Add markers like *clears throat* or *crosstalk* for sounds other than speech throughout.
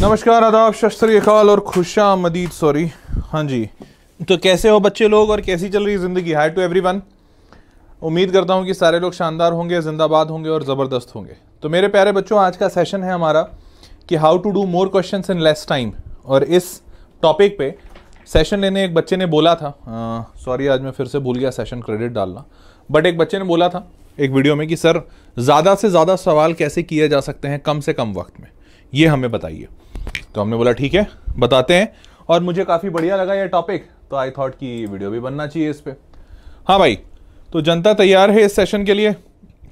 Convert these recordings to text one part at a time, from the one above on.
नमस्कार आदाब शस्त्रकाल और खुशा मदीद सॉरी हाँ जी तो कैसे हो बच्चे लोग और कैसी चल रही ज़िंदगी हाई टू एवरी वन उम्मीद करता हूँ कि सारे लोग शानदार होंगे जिंदाबाद होंगे और ज़बरदस्त होंगे तो मेरे प्यारे बच्चों आज का सेशन है हमारा कि how to do more question in less time और इस टॉपिक पे सेशन लेने एक बच्चे ने बोला था सॉरी आज मैं फिर से भूल गया सेशन क्रेडिट डालना बट एक बच्चे ने बोला था एक वीडियो में कि सर ज़्यादा से ज़्यादा सवाल कैसे किए जा सकते हैं कम से कम वक्त में ये हमें बताइए तो हमने बोला ठीक है बताते हैं और मुझे काफ़ी बढ़िया लगा यह टॉपिक तो आई थॉट कि वीडियो भी बनना चाहिए इस पर हाँ भाई तो जनता तैयार है इस सेशन के लिए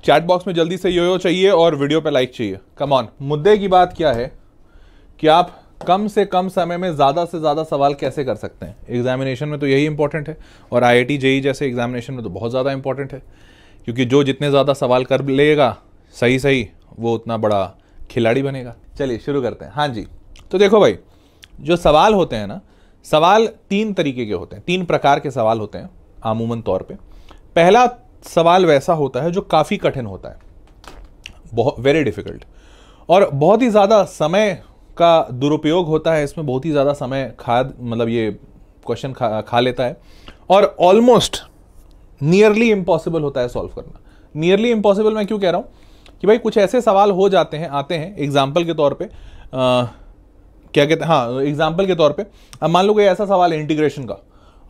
चैट बॉक्स में जल्दी से योयो चाहिए और वीडियो पे लाइक चाहिए कम ऑन मुद्दे की बात क्या है कि आप कम से कम समय में ज़्यादा से ज़्यादा सवाल कैसे कर सकते हैं एग्जामिनेशन में तो यही इंपॉर्टेंट है और आई आई जेई जैसे एग्जामिनेशन में तो बहुत ज़्यादा इंपॉर्टेंट है क्योंकि जो जितने ज़्यादा सवाल कर लेगा सही सही वो उतना बड़ा खिलाड़ी बनेगा चलिए शुरू करते हैं हाँ जी तो देखो भाई जो सवाल होते हैं ना सवाल तीन तरीके के होते हैं तीन प्रकार के सवाल होते हैं आमूमन तौर पे पहला सवाल वैसा होता है जो काफ़ी कठिन होता है बहुत वेरी डिफ़िकल्ट और बहुत ही ज़्यादा समय का दुरुपयोग होता है इसमें बहुत ही ज़्यादा समय खा मतलब ये क्वेश्चन खा खा लेता है और ऑलमोस्ट नियरली इम्पॉसिबल होता है सॉल्व करना नियरली इम्पॉसिबल मैं क्यों कह रहा हूँ कि भाई कुछ ऐसे सवाल हो जाते हैं आते हैं एग्जाम्पल के तौर पर क्या कहते हैं हाँ एग्जाम्पल के तौर पर अब मान लो कोई ऐसा सवाल है इंटीग्रेशन का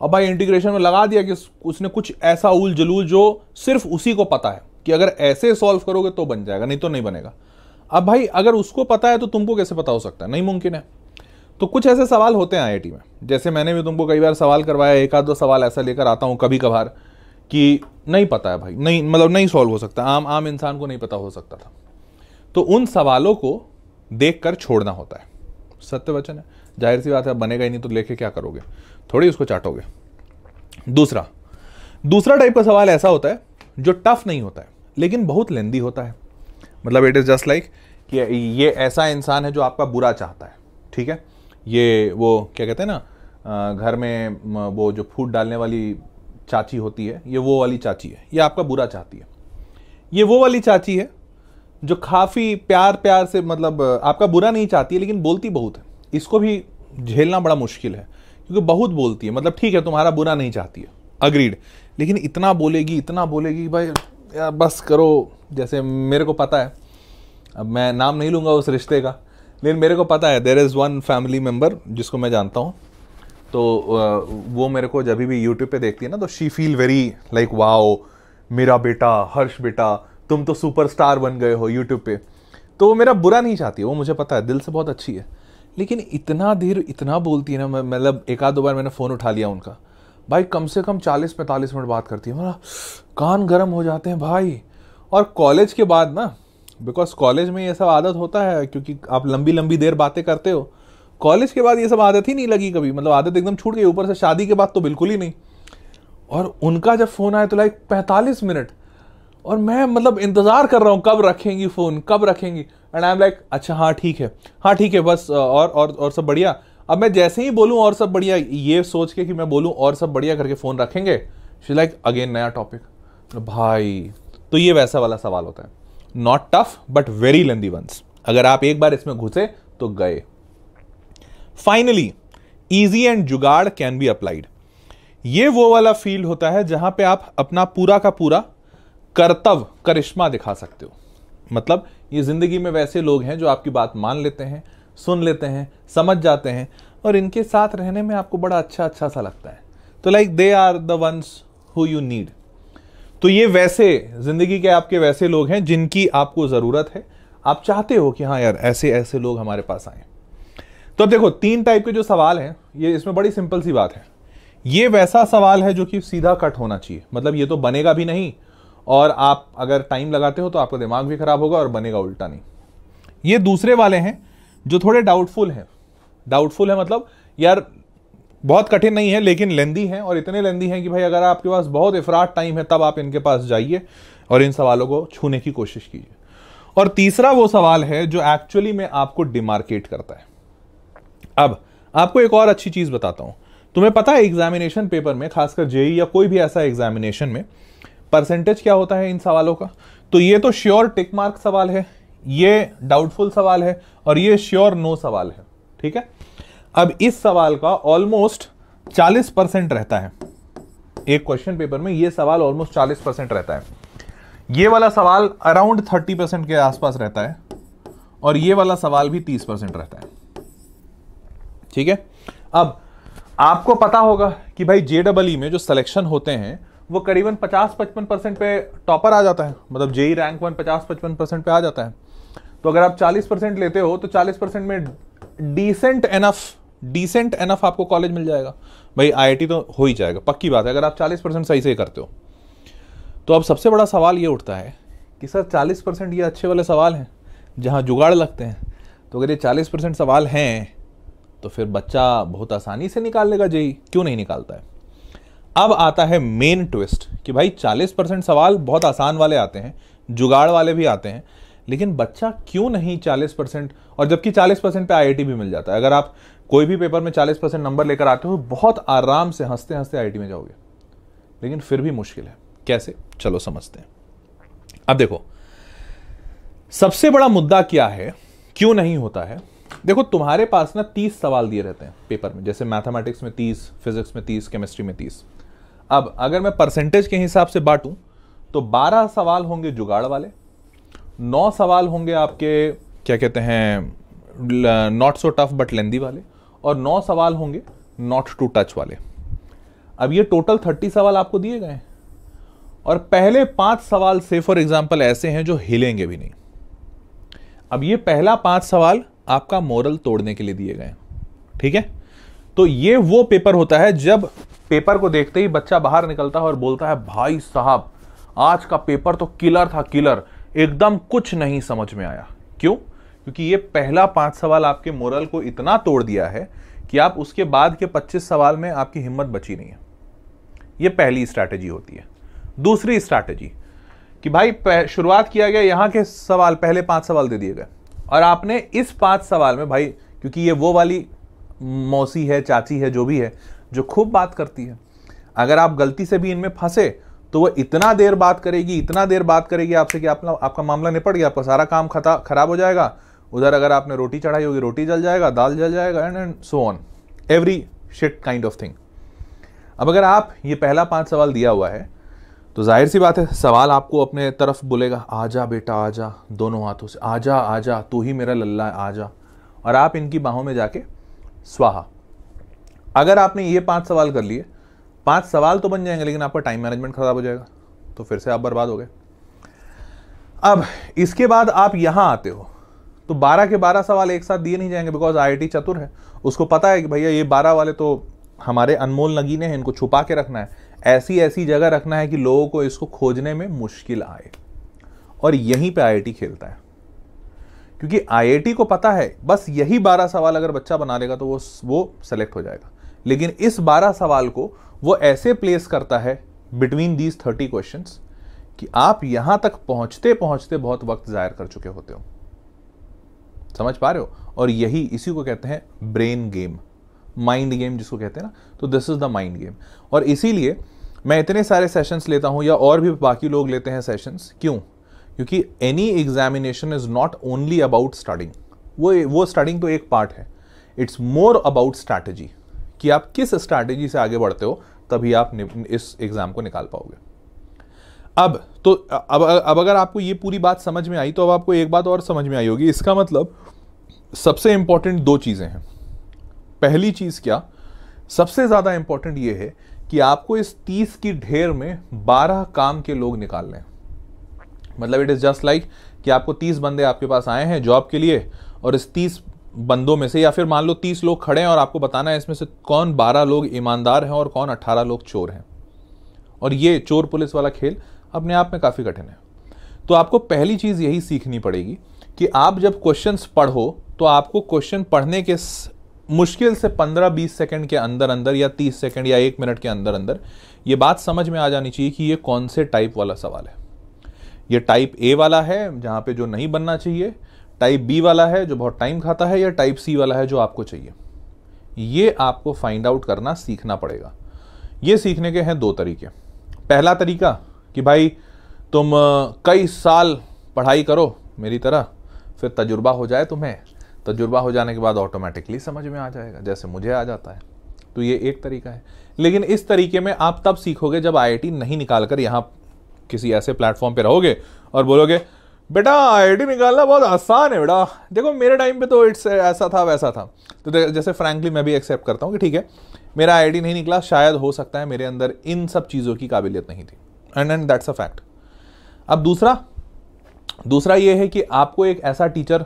अब भाई इंटीग्रेशन में लगा दिया कि उसने कुछ ऐसा उल जलूल जो सिर्फ उसी को पता है कि अगर ऐसे सॉल्व करोगे तो बन जाएगा नहीं तो नहीं बनेगा अब भाई अगर उसको पता है तो तुमको कैसे पता हो सकता है नहीं मुमकिन है तो कुछ ऐसे सवाल होते हैं आईआईटी में जैसे मैंने भी तुमको कई बार सवाल करवाया एक आध दो सवाल ऐसा लेकर आता हूँ कभी कभार कि नहीं पता है भाई नहीं मतलब नहीं सॉल्व हो सकता आम आम इंसान को नहीं पता हो सकता था तो उन सवालों को देख कर छोड़ना होता है सत्य वचन है जाहिर सी बात है बनेगा ही नहीं तो लेके क्या करोगे थोड़ी उसको चाटोगे दूसरा दूसरा टाइप का सवाल ऐसा होता है जो टफ नहीं होता है लेकिन बहुत लेंदी होता है मतलब इट इज़ जस्ट लाइक कि ये ऐसा इंसान है जो आपका बुरा चाहता है ठीक है ये वो क्या कहते हैं ना घर में वो जो फूड डालने वाली चाची होती है ये वो वाली चाची है ये आपका बुरा चाहती है ये वो वाली चाची है जो काफ़ी प्यार प्यार से मतलब आपका बुरा नहीं चाहती है लेकिन बोलती बहुत है इसको भी झेलना बड़ा मुश्किल है क्योंकि बहुत बोलती है मतलब ठीक है तुम्हारा बुरा नहीं चाहती है अग्रीड लेकिन इतना बोलेगी इतना बोलेगी भाई यार बस करो जैसे मेरे को पता है अब मैं नाम नहीं लूँगा उस रिश्ते का लेकिन मेरे को पता है there is one family member जिसको मैं जानता हूँ तो वो मेरे को जब भी यूट्यूब पे देखती है ना तो she feel very like wow मेरा बेटा हर्ष बेटा तुम तो सुपरस्टार बन गए हो यूट्यूब पे तो वो मेरा बुरा नहीं चाहती वो मुझे पता है दिल से बहुत अच्छी है लेकिन इतना देर इतना बोलती है ना मैं मतलब एक आध दो बार मैंने फ़ोन उठा लिया उनका भाई कम से कम चालीस पैंतालीस मिनट बात करती है मेरा कान गर्म हो जाते हैं भाई और कॉलेज के बाद ना बिकॉज कॉलेज में ये सब आदत होता है क्योंकि आप लंबी लंबी देर बातें करते हो कॉलेज के बाद ये सब आदत ही नहीं लगी कभी मतलब आदत एकदम छूट गई ऊपर से शादी के बाद तो बिल्कुल ही नहीं और उनका जब फ़ोन आया तो लाइक पैंतालीस मिनट और मैं मतलब इंतज़ार कर रहा हूँ कब रखेंगी फ़ोन कब रखेंगी एंड आई एम लाइक अच्छा हाँ ठीक है हाँ ठीक है बस और और और सब बढ़िया अब मैं जैसे ही बोलूँ और सब बढ़िया ये सोच के कि मैं बोलूँ और सब बढ़िया करके फ़ोन रखेंगे शी लाइक अगेन नया टॉपिक भाई तो ये वैसा वाला सवाल होता है not tough but very lengthy once अगर आप एक बार इसमें घुसे तो गए finally easy and jugaad can be applied ये वो वाला फील्ड होता है जहां पे आप अपना पूरा का पूरा कर्तव्य करिश्मा दिखा सकते हो मतलब ये ज़िंदगी में वैसे लोग हैं जो आपकी बात मान लेते हैं सुन लेते हैं समझ जाते हैं और इनके साथ रहने में आपको बड़ा अच्छा अच्छा सा लगता है तो like they are the ones who you need तो ये वैसे ज़िंदगी के आपके वैसे लोग हैं जिनकी आपको ज़रूरत है आप चाहते हो कि हाँ यार ऐसे ऐसे लोग हमारे पास आए तो अब देखो तीन टाइप के जो सवाल हैं ये इसमें बड़ी सिंपल सी बात है ये वैसा सवाल है जो कि सीधा कट होना चाहिए मतलब ये तो बनेगा भी नहीं और आप अगर टाइम लगाते हो तो आपका दिमाग भी खराब होगा और बनेगा उल्टा नहीं ये दूसरे वाले हैं जो थोड़े डाउटफुल हैं डाउटफुल है मतलब यार बहुत कठिन नहीं है लेकिन लेंदी हैं और इतने लेंदी हैं कि भाई अगर आपके पास बहुत इफराट टाइम है तब आप इनके पास जाइए और इन सवालों को छूने की कोशिश कीजिए और तीसरा वो सवाल है जो एक्चुअली में आपको डिमार्केट करता है अब आपको एक और अच्छी चीज़ बताता हूँ तुम्हें पता है एग्जामिनेशन पेपर में खासकर जेई e या कोई भी ऐसा एग्जामिनेशन में परसेंटेज क्या होता है इन सवालों का तो ये तो श्योर टिक मार्क सवाल है ये डाउटफुल सवाल है और ये श्योर नो सवाल है ठीक है अब इस सवाल का ऑलमोस्ट 40 परसेंट रहता है एक क्वेश्चन पेपर में ये सवाल ऑलमोस्ट 40 परसेंट रहता है ये वाला सवाल अराउंड 30 परसेंट के आसपास रहता है और ये वाला सवाल भी 30 परसेंट रहता है ठीक है अब आपको पता होगा कि भाई जेडबल e में जो सिलेक्शन होते हैं वो करीबन 50-55 परसेंट पे टॉपर आ जाता है मतलब जेई रैंक वन 50-55 परसेंट पे आ जाता है तो अगर आप 40 परसेंट लेते हो तो 40 परसेंट में डिसेंट एनफ डिसेंट एनफ आपको कॉलेज मिल जाएगा भाई आईआईटी तो हो ही जाएगा पक्की बात है अगर आप 40 परसेंट सही से करते हो तो अब सबसे बड़ा सवाल ये उठता है कि सर 40 परसेंट ये अच्छे वाले सवाल हैं जहाँ जुगाड़ लगते हैं तो अगर ये 40 परसेंट सवाल हैं तो फिर बच्चा बहुत आसानी से निकाल लेगा जेई e। क्यों नहीं निकालता है अब आता है मेन ट्विस्ट कि भाई 40 परसेंट सवाल बहुत आसान वाले आते हैं जुगाड़ वाले भी आते हैं लेकिन बच्चा क्यों नहीं 40 परसेंट और जबकि 40 परसेंट पर आई भी मिल जाता है अगर आप कोई भी पेपर में 40 परसेंट नंबर लेकर आते हो बहुत आराम से हंसते हंसते आई में जाओगे लेकिन फिर भी मुश्किल है कैसे चलो समझते हैं अब देखो सबसे बड़ा मुद्दा क्या है क्यों नहीं होता है देखो तुम्हारे पास ना तीस सवाल दिए रहते हैं पेपर में जैसे मैथमेटिक्स में तीस फिजिक्स में तीस केमिस्ट्री में तीस अब अगर मैं परसेंटेज के हिसाब से बांटूं तो 12 सवाल होंगे जुगाड़ वाले 9 सवाल होंगे आपके क्या कहते हैं not so tough but lengthy वाले और 9 सवाल होंगे नॉट टू टच वाले अब ये टोटल 30 सवाल आपको दिए गए हैं और पहले पांच सवाल से फॉर एग्जाम्पल ऐसे हैं जो हिलेंगे भी नहीं अब ये पहला पांच सवाल आपका मोरल तोड़ने के लिए दिए गए ठीक है तो ये वो पेपर होता है जब पेपर को देखते ही बच्चा बाहर निकलता है और बोलता है भाई साहब आज का पेपर तो किलर था किलर एकदम कुछ नहीं समझ में आया क्यों क्योंकि ये पहला पांच सवाल आपके मोरल को इतना तोड़ दिया है कि आप उसके बाद के 25 सवाल में आपकी हिम्मत बची नहीं है ये पहली स्ट्रैटेजी होती है दूसरी स्ट्रैटेजी कि भाई शुरुआत किया गया यहां के सवाल पहले पांच सवाल दे दिए गए और आपने इस पांच सवाल में भाई क्योंकि ये वो वाली मौसी है चाची है जो भी है जो खूब बात करती है अगर आप गलती से भी इनमें फंसे तो वह इतना देर बात करेगी इतना देर बात करेगी आपसे कि आपका आपका मामला निपट गया आपका सारा काम खता खराब हो जाएगा उधर अगर आपने रोटी चढ़ाई होगी रोटी जल जाएगा दाल जल जाएगा and and so on every shit kind of thing अब अगर आप ये पहला पांच सवाल दिया हुआ है तो जाहिर सी बात है सवाल आपको अपने तरफ बोलेगा आ जा बेटा आ जा दोनों हाथों से आ जा आ जा तू ही मेरा लल्ला आ जा और आप इनकी बाहों में जाके स्वाहा अगर आपने ये पांच सवाल कर लिए पांच सवाल तो बन जाएंगे लेकिन आपका टाइम मैनेजमेंट खराब हो जाएगा तो फिर से आप बर्बाद हो गए अब इसके बाद आप यहां आते हो तो 12 के 12 सवाल एक साथ दिए नहीं जाएंगे बिकॉज आई चतुर है उसको पता है कि भैया ये 12 वाले तो हमारे अनमोल नगीने हैं इनको छुपा के रखना है ऐसी ऐसी जगह रखना है कि लोगों को इसको खोजने में मुश्किल आए और यहीं पे आई खेलता है क्योंकि आईआईटी को पता है बस यही बारह सवाल अगर बच्चा बना लेगा तो वो वो सेलेक्ट हो जाएगा लेकिन इस बारह सवाल को वो ऐसे प्लेस करता है बिटवीन दीज थर्टी क्वेश्चन कि आप यहां तक पहुंचते पहुंचते बहुत वक्त जायर कर चुके होते हो समझ पा रहे हो और यही इसी को कहते हैं ब्रेन गेम माइंड गेम जिसको कहते हैं ना तो this is the mind game और इसीलिए मैं इतने सारे सेशंस लेता हूं या और भी बाकी लोग लेते हैं सेशंस क्यों क्योंकि any examination is not only about studying वो वो स्टडिंग तो एक पार्ट है इट्स मोर अबाउट स्ट्रैटेजी कि आप किस स्ट्रैटेजी से आगे बढ़ते हो तभी आप इस एग्ज़ाम को निकाल पाओगे अब तो अब अब अगर आपको ये पूरी बात समझ में आई तो अब आपको एक बात और समझ में आई होगी इसका मतलब सबसे इम्पॉर्टेंट दो चीज़ें हैं पहली चीज़ क्या सबसे ज़्यादा इम्पॉर्टेंट ये है कि आपको इस तीस की ढेर में बारह काम के लोग निकालने हैं मतलब इट इज़ जस्ट लाइक कि आपको तीस बंदे आपके पास आए हैं जॉब के लिए और इस तीस बंदों में से या फिर मान लो तीस लोग खड़े हैं और आपको बताना है इसमें से कौन बारह लोग ईमानदार हैं और कौन अट्ठारह लोग चोर हैं और ये चोर पुलिस वाला खेल अपने आप में काफ़ी कठिन है तो आपको पहली चीज़ यही सीखनी पड़ेगी कि आप जब क्वेश्चन पढ़ो तो आपको क्वेश्चन पढ़ने के मुश्किल से 15-20 सेकंड के अंदर अंदर या 30 सेकंड या एक मिनट के अंदर अंदर ये बात समझ में आ जानी चाहिए कि ये कौन से टाइप वाला सवाल है ये टाइप ए वाला है जहाँ पे जो नहीं बनना चाहिए टाइप बी वाला है जो बहुत टाइम खाता है या टाइप सी वाला है जो आपको चाहिए ये आपको फाइंड आउट करना सीखना पड़ेगा ये सीखने के हैं दो तरीके पहला तरीका कि भाई तुम कई साल पढ़ाई करो मेरी तरह फिर तजुर्बा हो जाए तुम्हें तजुर्बा हो जाने के बाद ऑटोमेटिकली समझ में आ जाएगा जैसे मुझे आ जाता है तो ये एक तरीका है लेकिन इस तरीके में आप तब सीखोगे जब आईआईटी नहीं निकाल कर यहाँ किसी ऐसे प्लेटफॉर्म पे रहोगे और बोलोगे बेटा आईडी निकालना बहुत आसान है बेटा देखो मेरे टाइम पे तो इट्स ऐसा था वैसा था तो जैसे फ्रैंकली मैं भी एक्सेप्ट करता हूँ कि ठीक है मेरा आईडी नहीं निकला शायद हो सकता है मेरे अंदर इन सब चीज़ों की काबिलियत नहीं थी and and that's a fact अब दूसरा दूसरा ये है कि आपको एक ऐसा टीचर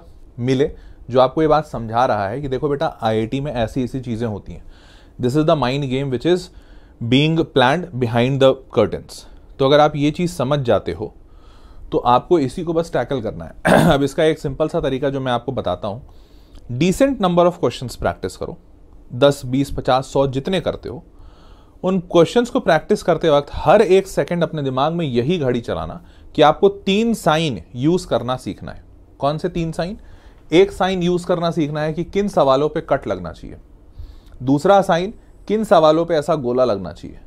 मिले जो आपको ये बात समझा रहा है कि देखो बेटा आई में ऐसी ऐसी चीज़ें होती हैं this is the mind game which is being plan behind the curtains तो अगर आप ये चीज़ समझ जाते हो तो आपको इसी को बस टैकल करना है *clears throat* अब इसका एक सिंपल सा तरीका जो मैं आपको बताता हूँ decent number of question practice करो दस बीस पचास सौ जितने करते हो उन क्वेश्चंस को प्रैक्टिस करते वक्त हर एक सेकंड अपने दिमाग में यही घड़ी चलाना कि आपको तीन साइन यूज़ करना सीखना है कौन से तीन साइन एक साइन यूज़ करना सीखना है कि किन सवालों पे कट लगना चाहिए दूसरा साइन किन सवालों पे ऐसा गोला लगना चाहिए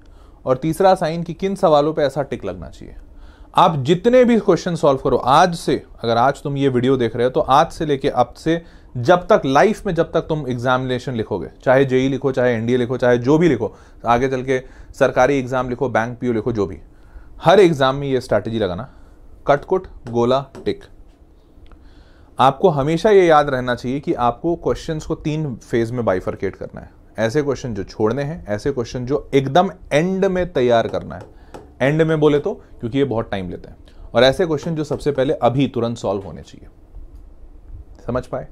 और तीसरा साइन कि किन सवालों पे ऐसा टिक लगना चाहिए आप जितने भी क्वेश्चन सॉल्व करो आज से अगर आज तुम ये वीडियो देख रहे हो तो आज से लेके अब से जब तक लाइफ में जब तक तुम एग्जामिनेशन लिखोगे चाहे जेई लिखो चाहे एनडीए लिखो चाहे जो भी लिखो आगे चल के सरकारी एग्जाम लिखो बैंक पीओ लिखो जो भी हर एग्जाम में ये स्ट्रैटेजी लगाना कटकुट गोला टिक आपको हमेशा ये याद रहना चाहिए कि आपको क्वेश्चंस को तीन फेज में बाइफरकेट करना है ऐसे क्वेश्चन जो छोड़ने हैं ऐसे क्वेश्चन जो एकदम एंड में तैयार करना है एंड में बोले तो क्योंकि ये बहुत टाइम लेते हैं और ऐसे क्वेश्चन जो सबसे पहले अभी तुरंत सॉल्व होने चाहिए समझ पाए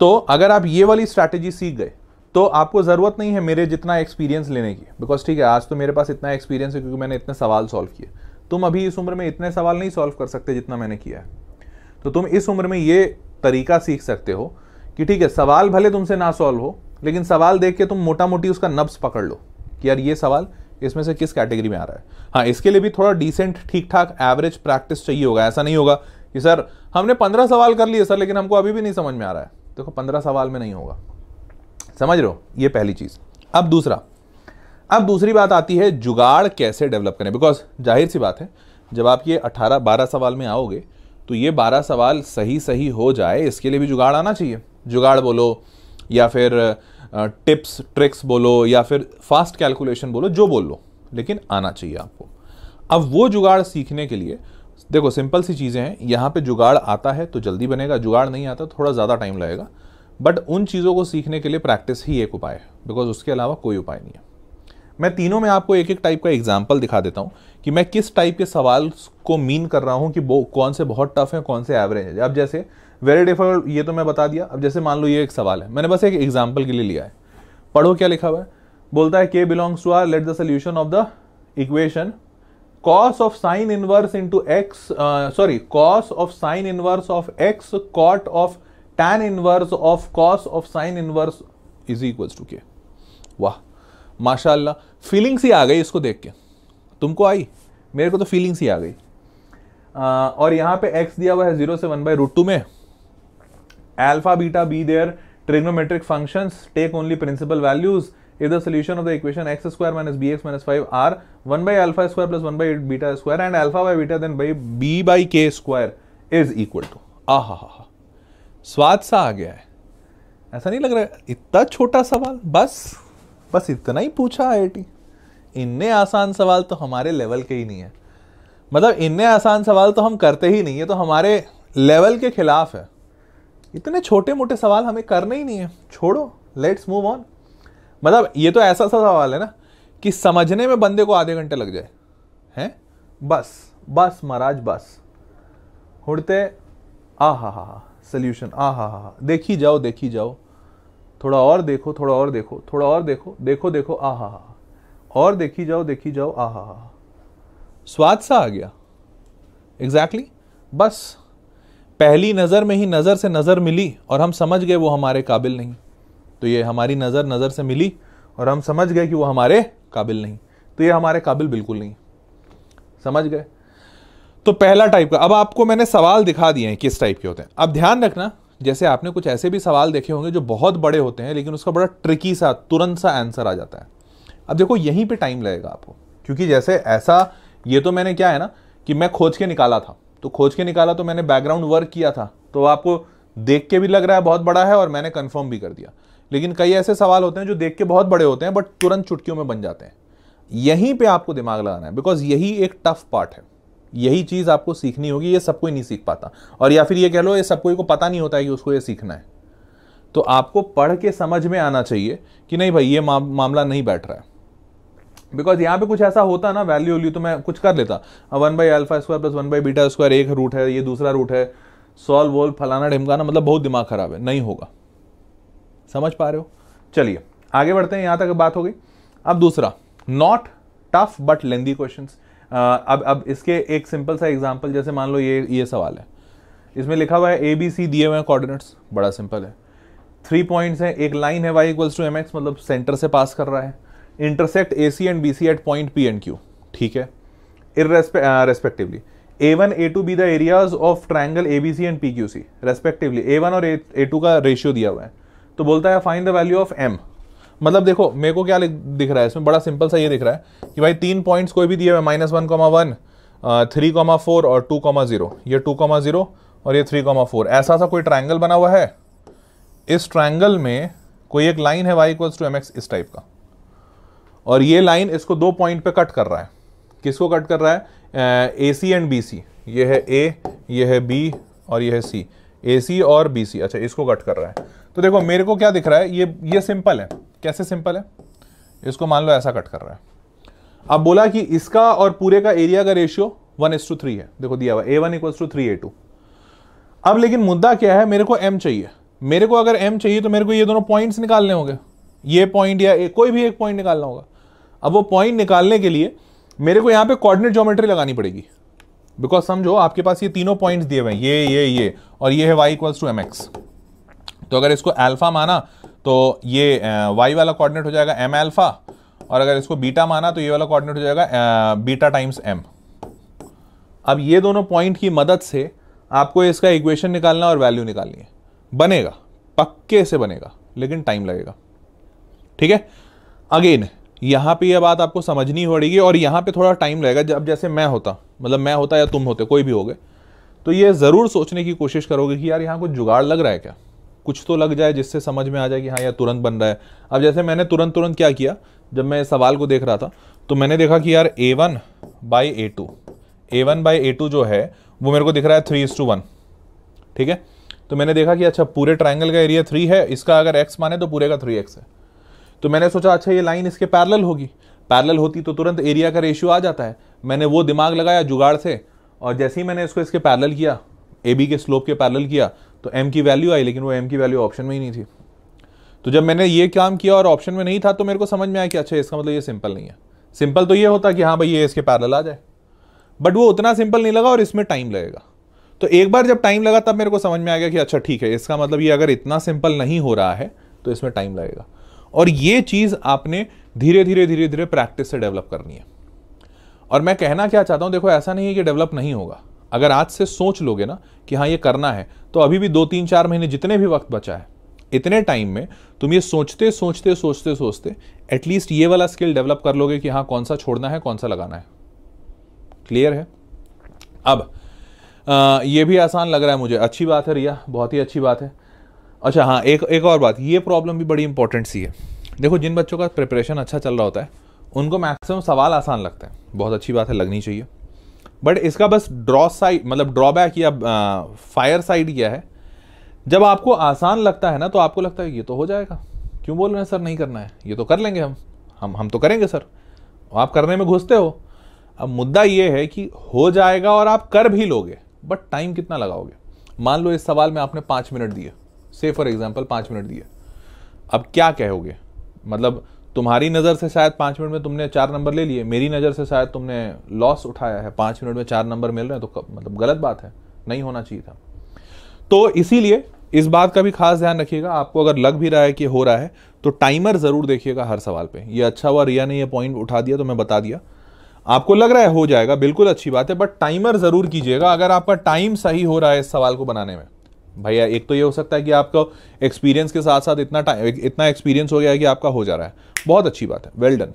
तो अगर आप ये वाली स्ट्रैटेजी सीख गए तो आपको ज़रूरत नहीं है मेरे जितना एक्सपीरियंस लेने की बिकॉज ठीक है आज तो मेरे पास इतना एक्सपीरियंस है क्योंकि मैंने इतने सवाल सॉल्व किए तुम अभी इस उम्र में इतने सवाल नहीं सॉल्व कर सकते जितना मैंने किया है तो तुम इस उम्र में ये तरीका सीख सकते हो कि ठीक है सवाल भले तुमसे ना सॉल्व हो लेकिन सवाल देख के तुम मोटा मोटी उसका नब्स पकड़ लो कि यार ये सवाल इसमें से किस कैटेगरी में आ रहा है हाँ इसके लिए भी थोड़ा डिसेंट ठीक ठाक एवरेज प्रैक्टिस चाहिए होगा ऐसा नहीं होगा कि सर हमने पंद्रह सवाल कर लिए सर लेकिन हमको अभी भी नहीं समझ में आ रहा है देखो तो पंद्रह सवाल में नहीं होगा समझ रहे हो ये पहली चीज़ अब दूसरा अब दूसरी बात आती है जुगाड़ कैसे डेवलप करें बिकॉज जाहिर सी बात है जब आप ये अठारह बारह सवाल में आओगे तो ये बारह सवाल सही सही हो जाए इसके लिए भी जुगाड़ आना चाहिए जुगाड़ बोलो या फिर टिप्स ट्रिक्स बोलो या फिर फास्ट कैलकुलेशन बोलो जो बोल लो लेकिन आना चाहिए आपको अब वो जुगाड़ सीखने के लिए देखो सिंपल सी चीज़ें हैं यहाँ पे जुगाड़ आता है तो जल्दी बनेगा जुगाड़ नहीं आता थोड़ा ज़्यादा टाइम लगेगा बट उन चीज़ों को सीखने के लिए प्रैक्टिस ही एक उपाय है बिकॉज उसके अलावा कोई उपाय नहीं है मैं तीनों में आपको एक एक टाइप का एग्जाम्पल दिखा देता हूँ कि मैं किस टाइप के सवाल को मीन कर रहा हूँ कि वो कौन से बहुत टफ हैं कौन से एवरेज है अब जैसे वेरी डिफरेंट ये तो मैं बता दिया अब जैसे मान लो ये एक सवाल है मैंने बस एक एग्जाम्पल के लिए लिया है पढ़ो क्या लिखा हुआ है बोलता है K belongs to R let the solution of the equation cos of sin inverse into X sorry cos of sin inverse of X cot of tan inverse of cos of sin inverse is equals to K वाह माशाल्लाह feelings ही आ गई इसको देख के तुमको आई मेरे को तो फीलिंग्स ही आ गई uh, और यहाँ पे एक्स दिया हुआ है जीरो से वन बाई रूट टू में alpha beta be their trigonometric functions take only principal values if the solution of the equation x square minus bx minus 5 are 1 by alpha square plus 1 by beta square and alpha by beta then by b by k square is equal to आहा स्वाद सा आ गया है ऐसा नहीं लग रहा है इतना छोटा सवाल bas बस इतना ही पूछा आई इनने आसान सवाल तो हमारे लेवल के ही नहीं है मतलब इनने आसान सवाल तो हम करते ही नहीं है तो हमारे लेवल के खिलाफ है इतने छोटे मोटे सवाल हमें करने ही नहीं है छोड़ो लेट्स मूव ऑन मतलब ये तो ऐसा सा सवाल है ना कि समझने में बंदे को आधे घंटे लग जाए हैं बस बस महाराज बस उड़ते आ हा हा हा सल्यूशन आ हा हा हा देखी जाओ देखी जाओ थोड़ा और देखो थोड़ा और देखो थोड़ा और देखो देखो देखो आ हा हा और देखी जाओ देखी जाओ आ हा हा स्वाद सा आ गया एग्जैक्टली exactly, बस पहली नज़र में ही नज़र से नज़र मिली और हम समझ गए वो हमारे काबिल नहीं तो ये हमारी नज़र नज़र से मिली और हम समझ गए कि वो हमारे काबिल नहीं तो ये हमारे काबिल बिल्कुल नहीं समझ गए तो पहला टाइप का अब आपको मैंने सवाल दिखा दिए हैं किस टाइप के होते हैं अब ध्यान रखना जैसे आपने कुछ ऐसे भी सवाल देखे होंगे जो बहुत बड़े होते हैं लेकिन उसका बड़ा ट्रिकी सा तुरंत सा आंसर आ जाता है अब देखो यहीं पे टाइम लगेगा आपको क्योंकि जैसे ऐसा ये तो मैंने क्या है ना कि मैं खोज के निकाला था तो खोज के निकाला तो मैंने बैकग्राउंड वर्क किया था तो आपको देख के भी लग रहा है बहुत बड़ा है और मैंने कन्फर्म भी कर दिया लेकिन कई ऐसे सवाल होते हैं जो देख के बहुत बड़े होते हैं बट तुरंत चुटकियों में बन जाते हैं यहीं पे आपको दिमाग लगाना है बिकॉज यही एक टफ पार्ट है यही चीज़ आपको सीखनी होगी ये सब कोई नहीं सीख पाता और या फिर ये कह लो ये सब कोई को पता नहीं होता है कि उसको ये सीखना है तो आपको पढ़ के समझ में आना चाहिए कि नहीं भाई ये मा, मामला नहीं बैठ रहा है बिकॉज यहाँ पे कुछ ऐसा होता ना वैल्यू वैल्यू तो मैं कुछ कर लेता one by alpha square plus one by beta square एक रूट है ये दूसरा रूट है सॉल्व वोल्व फलाना ढिमकाना मतलब बहुत दिमाग खराब है नहीं होगा समझ पा रहे हो चलिए आगे बढ़ते हैं यहाँ तक बात हो गई अब दूसरा not tough but lengthy question अब अब इसके एक सिंपल सा एग्जाम्पल जैसे मान लो ये ये सवाल है इसमें लिखा हुआ है ए बी सी दिए हुए हैं बड़ा सिंपल है थ्री पॉइंट्स हैं एक लाइन है Y equals to M X मतलब सेंटर से पास कर रहा है intersect A C and B C at point P and Q ठीक है respectively A one A two be the areas of triangle A B C and P Q C respectively A one और A to का ratio दिया हुआ है तो बोलता है find the value of M मतलब देखो मेरे को क्या दिख रहा है इसमें बड़ा सिंपल सा ये दिख रहा है कि भाई तीन पॉइंट्स कोई भी दिए हुए minus one comma one three comma four और टू कॉमा जीरो ये टू कॉमा जीरो और ये थ्री कॉमा फोर ऐसा सा कोई ट्राइंगल बना हुआ है इस ट्राइंगल में कोई एक लाइन है Y equals to M X इस टाइप का और ये लाइन इसको दो पॉइंट पे कट कर रहा है किसको कट कर रहा है ए सी एंड बी सी ये है ए ये है बी और ये है सी ए सी और बी सी अच्छा इसको कट कर रहा है तो देखो मेरे को क्या दिख रहा है ये ये सिंपल है कैसे सिंपल है इसको मान लो ऐसा कट कर रहा है अब बोला कि इसका और पूरे का एरिया का ratio one is to three है देखो दिया हुआ A one equals to three A two अब लेकिन मुद्दा क्या है मेरे को एम चाहिए मेरे को अगर एम चाहिए तो मेरे को ये दोनों पॉइंट्स निकालने होंगे ये पॉइंट या ए, कोई भी एक पॉइंट निकालना होगा अब वो पॉइंट निकालने के लिए मेरे को यहाँ पे कोऑर्डिनेट ज्योमेट्री लगानी पड़ेगी बिकॉज समझो आपके पास ये तीनों पॉइंट्स दिए हुए हैं ये ये ये और ये है Y equals to M X तो अगर इसको अल्फा माना तो ये वाई वाला कोऑर्डिनेट हो जाएगा एम अल्फा और अगर इसको बीटा माना तो ये वाला कोऑर्डिनेट हो जाएगा बीटा टाइम्स एम अब ये दोनों पॉइंट की मदद से आपको इसका इक्वेशन निकालना और वैल्यू निकालनी है बनेगा पक्के से बनेगा लेकिन टाइम लगेगा ठीक है अगेन यहाँ पे ये बात आपको समझनी पड़ेगी और यहाँ पे थोड़ा टाइम लगेगा जब जैसे मैं होता मतलब मैं होता या तुम होते कोई भी हो तो ये ज़रूर सोचने की कोशिश करोगे कि यार यहाँ कुछ जुगाड़ लग रहा है क्या कुछ तो लग जाए जिससे समझ में आ जाए कि हाँ यार तुरंत बन रहा है अब जैसे मैंने तुरंत तुरंत क्या किया जब मैं सवाल को देख रहा था तो मैंने देखा कि यार A one by A two A one by A two जो है वो मेरे को दिख रहा है थ्री इस टू वन ठीक है तो मैंने देखा कि अच्छा पूरे ट्राइंगल का एरिया थ्री है इसका अगर एक्स माने तो पूरे का थ्री एक्स है तो मैंने सोचा अच्छा ये लाइन इसके पैरल होगी पैरल होती तो तुरंत एरिया का रेशियो आ जाता है मैंने वो दिमाग लगाया जुगाड़ से और जैसे ही मैंने इसको इसके पैरल किया ए बी के स्लोप के पैरल किया तो एम की वैल्यू आई लेकिन वो एम की वैल्यू ऑप्शन में ही नहीं थी तो जब मैंने ये काम किया और ऑप्शन में नहीं था तो मेरे को समझ में आया कि अच्छा इसका मतलब ये सिंपल नहीं है सिंपल तो ये होता कि हाँ भाई ये इसके पैरल आ जाए बट वो उतना सिंपल नहीं लगा और इसमें टाइम लगेगा तो एक बार जब टाइम लगा तब मेरे को समझ में आ गया कि अच्छा ठीक है इसका मतलब ये अगर इतना सिंपल नहीं हो रहा है तो इसमें टाइम लगेगा और ये चीज़ आपने धीरे धीरे धीरे धीरे प्रैक्टिस से डेवलप करनी है और मैं कहना क्या चाहता हूं देखो ऐसा नहीं है कि डेवलप नहीं होगा अगर आज से सोच लोगे ना कि हाँ ये करना है तो अभी भी दो तीन चार महीने जितने भी वक्त बचा है इतने टाइम में तुम ये सोचते सोचते सोचते सोचते एटलीस्ट ये वाला स्किल डेवलप कर लोगे कि हाँ कौन सा छोड़ना है कौन सा लगाना है क्लियर है अब आ, ये भी आसान लग रहा है मुझे अच्छी बात है रिया बहुत ही अच्छी बात है अच्छा हाँ एक एक और बात ये प्रॉब्लम भी बड़ी इंपॉर्टेंट सी है देखो जिन बच्चों का प्रिपरेशन अच्छा चल रहा होता है उनको मैक्सिमम सवाल आसान लगते हैं बहुत अच्छी बात है लगनी चाहिए बट इसका बस ड्रॉ साइड मतलब ड्रॉबैक या फायर साइड क्या है जब आपको आसान लगता है ना तो आपको लगता है ये तो हो जाएगा क्यों बोल रहे हैं सर नहीं करना है ये तो कर लेंगे हम हम हम तो करेंगे सर आप करने में घुसते हो अब मुद्दा ये है कि हो जाएगा और आप कर भी लोगे बट टाइम कितना लगाओगे मान लो इस सवाल में आपने पाँच मिनट दिए से फॉर एग्जाम्पल पाँच मिनट दिए अब क्या कहोगे मतलब तुम्हारी नज़र से शायद पाँच मिनट में तुमने चार नंबर ले लिए मेरी नज़र से शायद तुमने लॉस उठाया है पाँच मिनट में चार नंबर मिल रहे हैं तो मतलब गलत बात है नहीं होना चाहिए था तो इसीलिए इस बात का भी खास ध्यान रखिएगा आपको अगर लग भी रहा है कि हो रहा है तो टाइमर ज़रूर देखिएगा हर सवाल पे ये अच्छा हुआ रिया ने ये पॉइंट उठा दिया तो मैं बता दिया आपको लग रहा है हो जाएगा बिल्कुल अच्छी बात है बट टाइमर ज़रूर कीजिएगा अगर आपका टाइम सही हो रहा है इस सवाल को बनाने में भैया एक तो ये हो सकता है कि आपको एक्सपीरियंस के साथ साथ इतना टाइम इतना एक्सपीरियंस हो गया है कि आपका हो जा रहा है बहुत अच्छी बात है वेल डन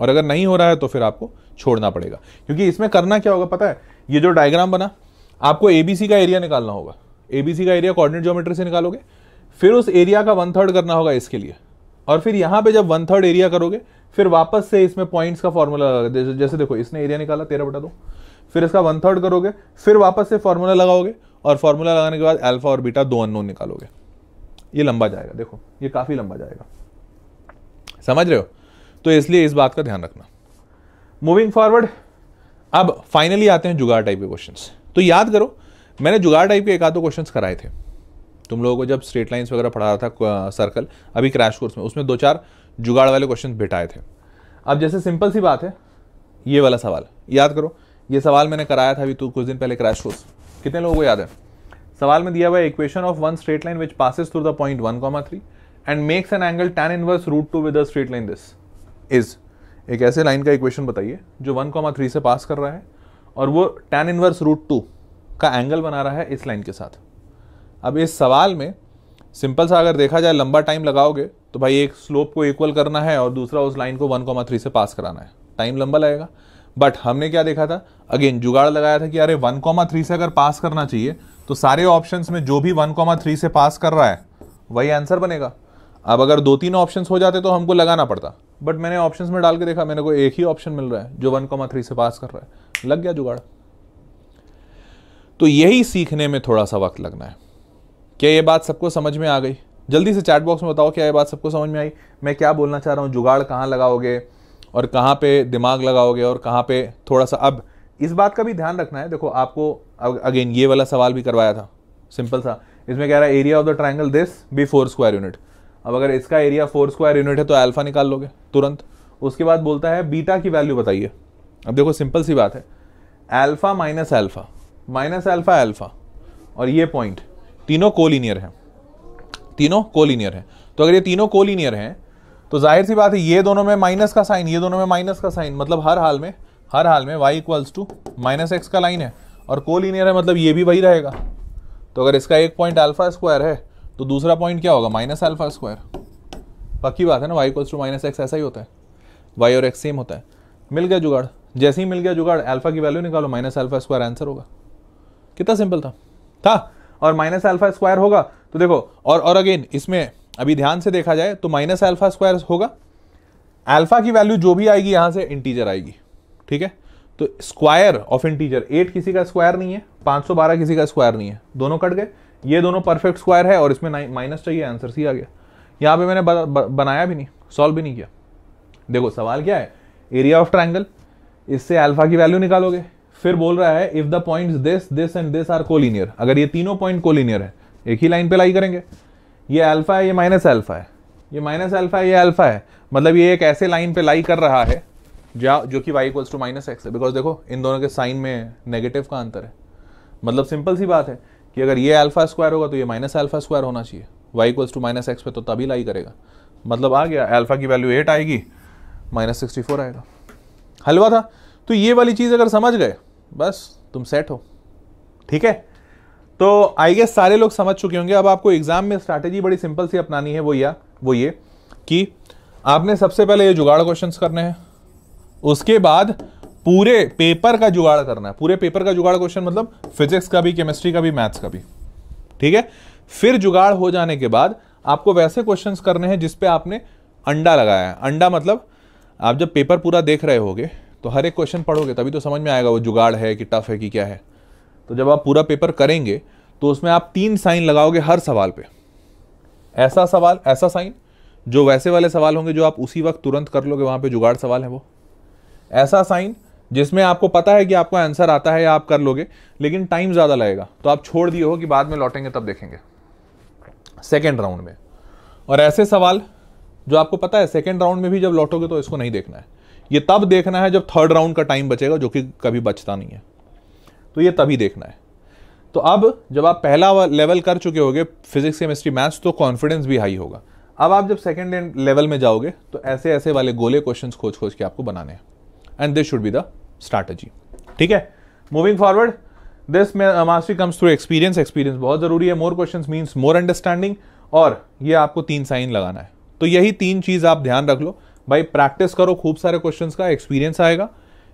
और अगर नहीं हो रहा है तो फिर आपको छोड़ना पड़ेगा क्योंकि इसमें करना क्या होगा पता है ये जो डायग्राम बना आपको सी का एरिया निकालना होगा सी का एरिया कॉर्डिनेट जोमेट्री से निकालोगे फिर उस एरिया का वन थर्ड करना होगा इसके लिए और फिर यहाँ पर जब वन थर्ड एरिया करोगे फिर वापस से इसमें पॉइंट्स का फॉर्मूला लगा जैसे देखो इसने एरिया निकाला तेरह बटा दो फिर इसका वन थर्ड करोगे फिर वापस से फॉर्मूला लगाओगे और फार्मूला लगाने के बाद अल्फा और बीटा दो अननोन निकालोगे ये लंबा जाएगा देखो ये काफ़ी लंबा जाएगा समझ रहे हो तो इसलिए इस बात का ध्यान रखना मूविंग फॉरवर्ड अब फाइनली आते हैं जुगाड़ टाइप के क्वेश्चन तो याद करो मैंने जुगाड़ टाइप के एक आधो क्वेश्चन कराए थे तुम लोगों को जब स्ट्रेट लाइन्स वगैरह पढ़ा रहा था सर्कल अभी क्रैश कोर्स में उसमें दो चार जुगाड़ वाले क्वेश्चन बिठाए थे अब जैसे सिंपल सी बात है ये वाला सवाल याद करो ये सवाल मैंने कराया था अभी तो कुछ दिन पहले क्रैश कोर्स कितने लोगों को याद है सवाल में दिया हुआ है equation of one straight line which passes through the point one comma three and makes an angle tan inverse root two with straight line this is एक ऐसे लाइन का इक्वेशन बताइए जो वन कॉमा थ्री से pass कर रहा है और वो टेन इनवर्स रूट टू का एंगल बना रहा है इस लाइन के साथ अब इस सवाल में सिंपल सा अगर देखा जाए लंबा टाइम लगाओगे तो भाई एक स्लोप को इक्वल करना है और दूसरा उस लाइन को वन कॉमा थ्री से पास कराना है टाइम लंबा लगेगा बट हमने क्या देखा था अगेन जुगाड़ लगाया था कि अरे 1.3 से अगर पास करना चाहिए तो सारे ऑप्शंस में जो भी 1.3 से पास कर रहा है वही आंसर बनेगा अब अगर दो तीन ऑप्शंस हो जाते तो हमको लगाना पड़ता बट मैंने ऑप्शंस में डाल के देखा मेरे को एक ही ऑप्शन मिल रहा है जो 1.3 से पास कर रहा है लग गया जुगाड़ तो यही सीखने में थोड़ा सा वक्त लगना है क्या ये बात सबको समझ में आ गई जल्दी से चैट बॉक्स में बताओ क्या ये बात सबको समझ में आई मैं क्या बोलना चाह रहा हूँ जुगाड़ कहाँ लगाओगे और कहाँ पे दिमाग लगाओगे और कहाँ पे थोड़ा सा अब इस बात का भी ध्यान रखना है देखो आपको अगेन ये वाला सवाल भी करवाया था सिंपल सा इसमें कह रहा है area of the triangle this be four square unit अब अगर इसका एरिया फोर स्क्वायर यूनिट है तो अल्फा निकाल लोगे तुरंत उसके बाद बोलता है बीटा की वैल्यू बताइए अब देखो सिंपल सी बात है alpha minus alpha minus alpha alpha और ये पॉइंट तीनों कोलिनियर हैं तीनों कोलिनियर हैं तो अगर ये तीनों कोलिनियर हैं तो जाहिर सी बात है ये दोनों में माइनस का साइन ये दोनों में माइनस का साइन मतलब हर हाल में हर हाल में Y equals to minus X का लाइन है और को लीनियर है मतलब ये भी वही रहेगा तो अगर इसका एक पॉइंट अल्फा स्क्वायर है तो दूसरा पॉइंट क्या होगा माइनस अल्फा स्क्वायर पक्की बात है ना Y equals to minus X ऐसा ही होता है वाई और एक्स सेम होता है मिल गया जुगाड़ जैसे ही मिल गया जुगाड़ अल्फा की वैल्यू निकालो माइनस अल्फा स्क्वायर आंसर होगा कितना सिंपल था था और माइनस अल्फा स्क्वायर होगा तो देखो और और अगेन इसमें अभी ध्यान से देखा जाए तो माइनस अल्फा स्क्वायर होगा अल्फा की वैल्यू जो भी आएगी यहां से इंटीजर आएगी ठीक है तो स्क्वायर ऑफ इंटीजर एट किसी का स्क्वायर नहीं है पांच सौ बारह किसी का स्क्वायर नहीं है दोनों कट गए ये दोनों परफेक्ट स्क्वायर है और इसमें माइनस चाहिए आंसर सी आ गया यहां पे मैंने बनाया भी नहीं सॉल्व भी नहीं किया देखो सवाल क्या है एरिया ऑफ ट्राइंगल इससे अल्फा की वैल्यू निकालोगे फिर बोल रहा है if the points this this and this are collinear अगर ये तीनों पॉइंट कोलिनियर है एक ही लाइन पे लाई करेंगे ये अल्फ़ा है ये माइनस अल्फ़ा है ये माइनस अल्फ़ा है ये अल्फ़ा है मतलब ये एक ऐसे लाइन पे लाई कर रहा है जा जो कि Y equals to minus X है बिकॉज देखो इन दोनों के साइन में नेगेटिव का अंतर है मतलब सिंपल सी बात है कि अगर ये अल्फ़ा स्क्वायर होगा तो ये माइनस अल्फ़ा स्क्वायर होना चाहिए Y equals to minus X पे तो तभी लाई करेगा मतलब आ गया अल्फ़ा की वैल्यू एट आएगी माइनस सिक्सटी फोर आएगा हलवा था तो ये वाली चीज़ अगर समझ गए बस तुम सेट हो ठीक है तो आई गेस सारे लोग समझ चुके होंगे अब आपको एग्जाम में स्ट्रैटेजी बड़ी सिंपल सी अपनानी है वो या वो ये कि आपने सबसे पहले ये जुगाड़ क्वेश्चंस करने हैं उसके बाद पूरे पेपर का जुगाड़ करना है पूरे पेपर का जुगाड़ क्वेश्चन मतलब फिजिक्स का भी केमिस्ट्री का भी मैथ्स का भी ठीक है फिर जुगाड़ हो जाने के बाद आपको वैसे क्वेश्चन करने हैं जिसपे आपने अंडा लगाया है अंडा मतलब आप जब पेपर पूरा देख रहे होगे तो हर एक क्वेश्चन पढ़ोगे तभी तो समझ में आएगा वो जुगाड़ है कि टफ है कि क्या है तो जब आप पूरा पेपर करेंगे तो उसमें आप तीन साइन लगाओगे हर सवाल पे ऐसा सवाल ऐसा साइन जो वैसे वाले सवाल होंगे जो आप उसी वक्त तुरंत कर लोगे वहां पे जुगाड़ सवाल है वो ऐसा साइन जिसमें आपको पता है कि आपको आंसर आता है या आप कर लोगे लेकिन टाइम ज़्यादा लगेगा तो आप छोड़ दिए हो कि बाद में लौटेंगे तब देखेंगे सेकेंड राउंड में और ऐसे सवाल जो आपको पता है सेकेंड राउंड में भी जब लौटोगे तो इसको नहीं देखना है ये तब देखना है जब थर्ड राउंड का टाइम बचेगा जो कि कभी बचता नहीं है तो ये तभी देखना है तो अब जब आप पहला लेवल कर चुके होगे फिजिक्स केमिस्ट्री मैथ्स तो कॉन्फिडेंस भी हाई होगा अब आप जब सेकेंड लेवल में जाओगे तो ऐसे ऐसे वाले गोले क्वेश्चन खोज खोज के आपको बनाने हैं and this should be the strategy ठीक है moving forward this mastery comes through experience experience बहुत जरूरी है more question means more understanding और ये आपको तीन साइन लगाना है तो यही तीन चीज़ आप ध्यान रख लो भाई प्रैक्टिस करो खूब सारे क्वेश्चन का एक्सपीरियंस आएगा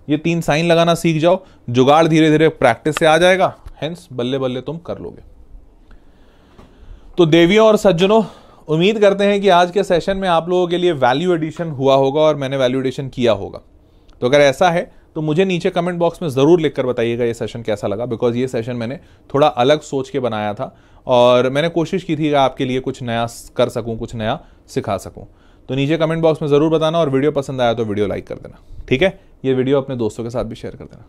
ये तीन साइन लगाना सीख जाओ जुगाड़ धीरे धीरे प्रैक्टिस से आ जाएगा हेंस बल्ले बल्ले तुम कर लोगे तो देवियों और सज्जनों उम्मीद करते हैं कि आज के सेशन में आप लोगों के लिए वैल्यू एडिशन हुआ होगा और मैंने वैल्यू एडिशन किया होगा तो अगर ऐसा है तो मुझे नीचे कमेंट बॉक्स में ज़रूर लिखकर बताइएगा ये सेशन कैसा लगा बिकॉज ये सेशन मैंने थोड़ा अलग सोच के बनाया था और मैंने कोशिश की थी कि आपके लिए कुछ नया कर सकूं कुछ नया सिखा सकूं तो नीचे कमेंट बॉक्स में ज़रूर बताना और वीडियो पसंद आया तो वीडियो लाइक कर देना ठीक है ये वीडियो अपने दोस्तों के साथ भी शेयर कर देना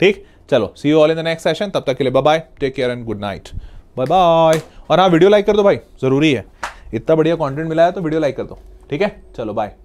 ठीक चलो see you all in the next session तब तक के लिए bye bye take care and good night bye bye और हाँ वीडियो लाइक कर दो भाई ज़रूरी है इतना बढ़िया कंटेंट मिला है तो वीडियो लाइक कर दो ठीक है चलो बाय